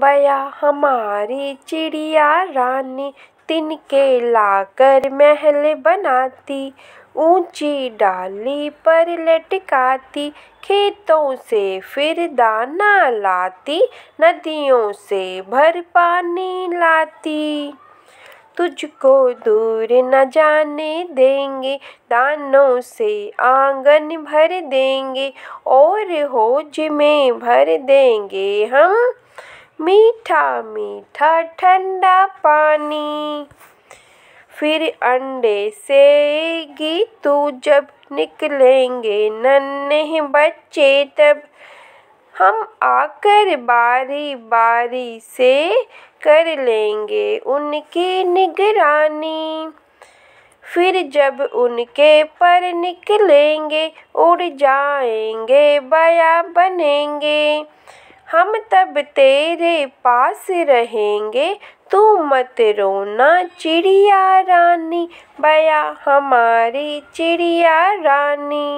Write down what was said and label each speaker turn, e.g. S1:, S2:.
S1: बया हमारी चिड़िया रानी तिनके लाकर महल बनाती ऊंची डाली पर लटकाती खेतों से फिर दाना लाती नदियों से भर पानी लाती तुझको दूर न जाने देंगे दानों से आंगन भर देंगे और होज में भर देंगे हम मीठा मीठा ठंडा पानी फिर अंडे से गी तू जब निकलेंगे नन्हे बच्चे तब हम आकर बारी बारी से कर लेंगे उनकी निगरानी फिर जब उनके पर निकलेंगे उड़ जाएंगे बया बनेंगे हम तब तेरे पास रहेंगे तू मत रोना चिड़िया रानी बया हमारी चिड़िया रानी